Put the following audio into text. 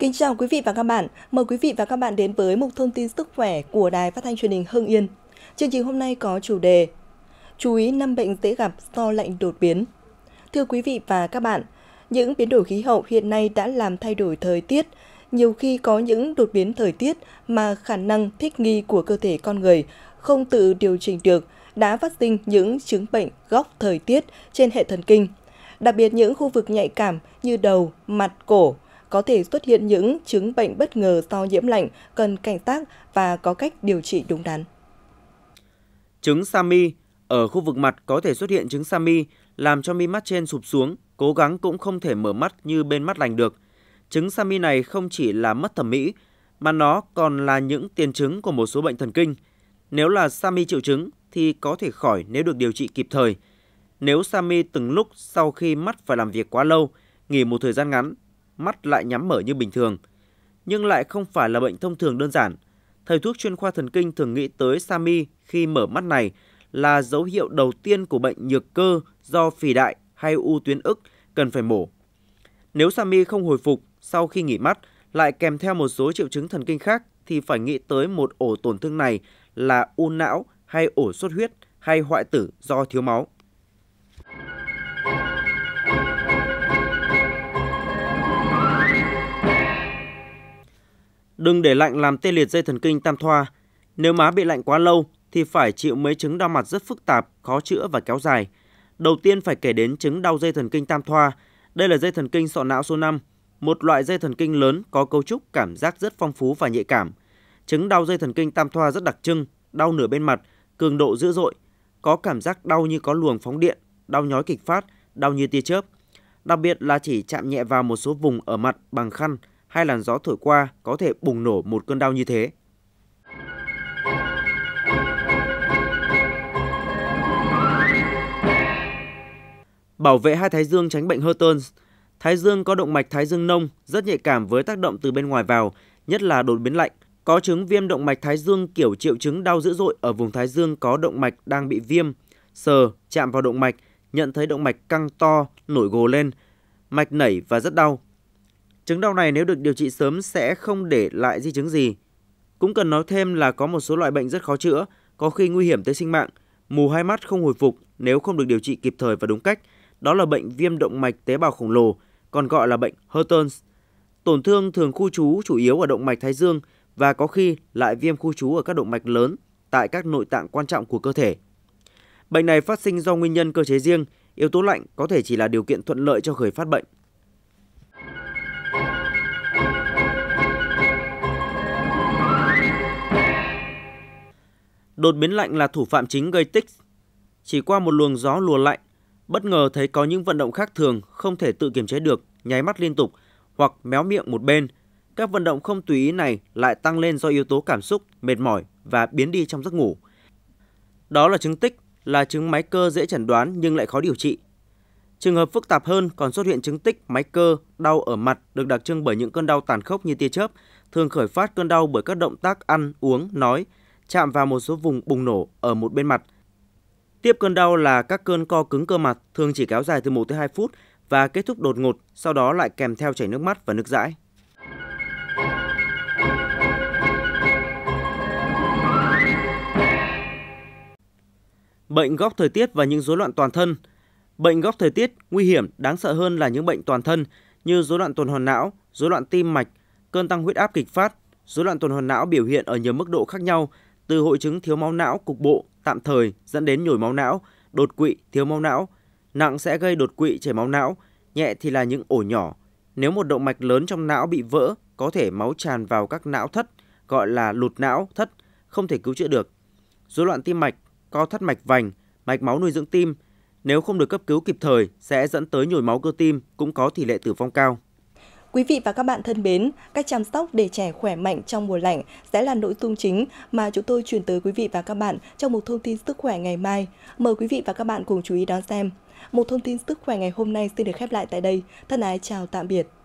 Kính chào quý vị và các bạn. Mời quý vị và các bạn đến với mục thông tin sức khỏe của Đài Phát thanh Truyền hình Hưng Yên. Chương trình hôm nay có chủ đề Chú ý năm bệnh dễ gặp do lạnh đột biến. Thưa quý vị và các bạn, những biến đổi khí hậu hiện nay đã làm thay đổi thời tiết, nhiều khi có những đột biến thời tiết mà khả năng thích nghi của cơ thể con người không tự điều chỉnh được đã phát sinh những chứng bệnh góc thời tiết trên hệ thần kinh, đặc biệt những khu vực nhạy cảm như đầu, mặt, cổ, có thể xuất hiện những chứng bệnh bất ngờ do nhiễm lạnh, cần cảnh giác và có cách điều trị đúng đắn. Trứng Sami Ở khu vực mặt có thể xuất hiện trứng Sami, làm cho mi mắt trên sụp xuống, cố gắng cũng không thể mở mắt như bên mắt lành được. Trứng Sami này không chỉ là mất thẩm mỹ, mà nó còn là những tiền chứng của một số bệnh thần kinh. Nếu là Sami triệu chứng thì có thể khỏi nếu được điều trị kịp thời. Nếu Sami từng lúc sau khi mắt phải làm việc quá lâu, nghỉ một thời gian ngắn mắt lại nhắm mở như bình thường. Nhưng lại không phải là bệnh thông thường đơn giản. Thầy thuốc chuyên khoa thần kinh thường nghĩ tới SAMI khi mở mắt này là dấu hiệu đầu tiên của bệnh nhược cơ do phì đại hay u tuyến ức cần phải mổ. Nếu SAMI không hồi phục sau khi nghỉ mắt lại kèm theo một số triệu chứng thần kinh khác thì phải nghĩ tới một ổ tổn thương này là u não hay ổ xuất huyết hay hoại tử do thiếu máu. Đừng để lạnh làm tê liệt dây thần kinh tam thoa. Nếu má bị lạnh quá lâu thì phải chịu mấy chứng đau mặt rất phức tạp, khó chữa và kéo dài. Đầu tiên phải kể đến chứng đau dây thần kinh tam thoa. Đây là dây thần kinh sọ não số 5, một loại dây thần kinh lớn có cấu trúc cảm giác rất phong phú và nhạy cảm. Chứng đau dây thần kinh tam thoa rất đặc trưng, đau nửa bên mặt, cường độ dữ dội, có cảm giác đau như có luồng phóng điện, đau nhói kịch phát, đau như tia chớp. Đặc biệt là chỉ chạm nhẹ vào một số vùng ở mặt bằng khăn hai làn gió thổi qua có thể bùng nổ một cơn đau như thế. Bảo vệ hai thái dương tránh bệnh Hurtons. Thái dương có động mạch thái dương nông rất nhạy cảm với tác động từ bên ngoài vào, nhất là đột biến lạnh. Có chứng viêm động mạch thái dương kiểu triệu chứng đau dữ dội ở vùng thái dương có động mạch đang bị viêm, sờ, chạm vào động mạch, nhận thấy động mạch căng to, nổi gồ lên, mạch nảy và rất đau, Chứng đau này nếu được điều trị sớm sẽ không để lại di chứng gì. Cũng cần nói thêm là có một số loại bệnh rất khó chữa, có khi nguy hiểm tới sinh mạng, mù hai mắt không hồi phục nếu không được điều trị kịp thời và đúng cách. Đó là bệnh viêm động mạch tế bào khổng lồ, còn gọi là bệnh Hurtons. Tổn thương thường khu trú chủ yếu ở động mạch thái dương và có khi lại viêm khu trú ở các động mạch lớn tại các nội tạng quan trọng của cơ thể. Bệnh này phát sinh do nguyên nhân cơ chế riêng, yếu tố lạnh có thể chỉ là điều kiện thuận lợi cho khởi phát bệnh. Đột biến lạnh là thủ phạm chính gây tích. Chỉ qua một luồng gió lùa lạnh, bất ngờ thấy có những vận động khác thường không thể tự kiềm chế được, nháy mắt liên tục hoặc méo miệng một bên. Các vận động không tùy ý này lại tăng lên do yếu tố cảm xúc, mệt mỏi và biến đi trong giấc ngủ. Đó là chứng tích, là chứng máy cơ dễ chẩn đoán nhưng lại khó điều trị. Trường hợp phức tạp hơn còn xuất hiện chứng tích máy cơ, đau ở mặt được đặc trưng bởi những cơn đau tàn khốc như tia chớp, thường khởi phát cơn đau bởi các động tác ăn, uống, nói, chạm vào một số vùng bùng nổ ở một bên mặt. Tiếp cơn đau là các cơn co cứng cơ mặt thường chỉ kéo dài từ 1 tới 2 phút và kết thúc đột ngột, sau đó lại kèm theo chảy nước mắt và nước dãi. Bệnh góc thời tiết và những rối loạn toàn thân. Bệnh góc thời tiết nguy hiểm đáng sợ hơn là những bệnh toàn thân như rối loạn tuần hoàn não, rối loạn tim mạch, cơn tăng huyết áp kịch phát, rối loạn tuần hoàn não biểu hiện ở nhiều mức độ khác nhau từ hội chứng thiếu máu não cục bộ tạm thời dẫn đến nhồi máu não, đột quỵ, thiếu máu não, nặng sẽ gây đột quỵ chảy máu não, nhẹ thì là những ổ nhỏ. Nếu một động mạch lớn trong não bị vỡ, có thể máu tràn vào các não thất, gọi là lụt não thất, không thể cứu chữa được. Rối loạn tim mạch, co thắt mạch vành, mạch máu nuôi dưỡng tim, nếu không được cấp cứu kịp thời sẽ dẫn tới nhồi máu cơ tim cũng có tỷ lệ tử vong cao. Quý vị và các bạn thân mến, cách chăm sóc để trẻ khỏe mạnh trong mùa lạnh sẽ là nội dung chính mà chúng tôi truyền tới quý vị và các bạn trong một thông tin sức khỏe ngày mai. Mời quý vị và các bạn cùng chú ý đón xem. Một thông tin sức khỏe ngày hôm nay xin được khép lại tại đây. Thân ái chào tạm biệt.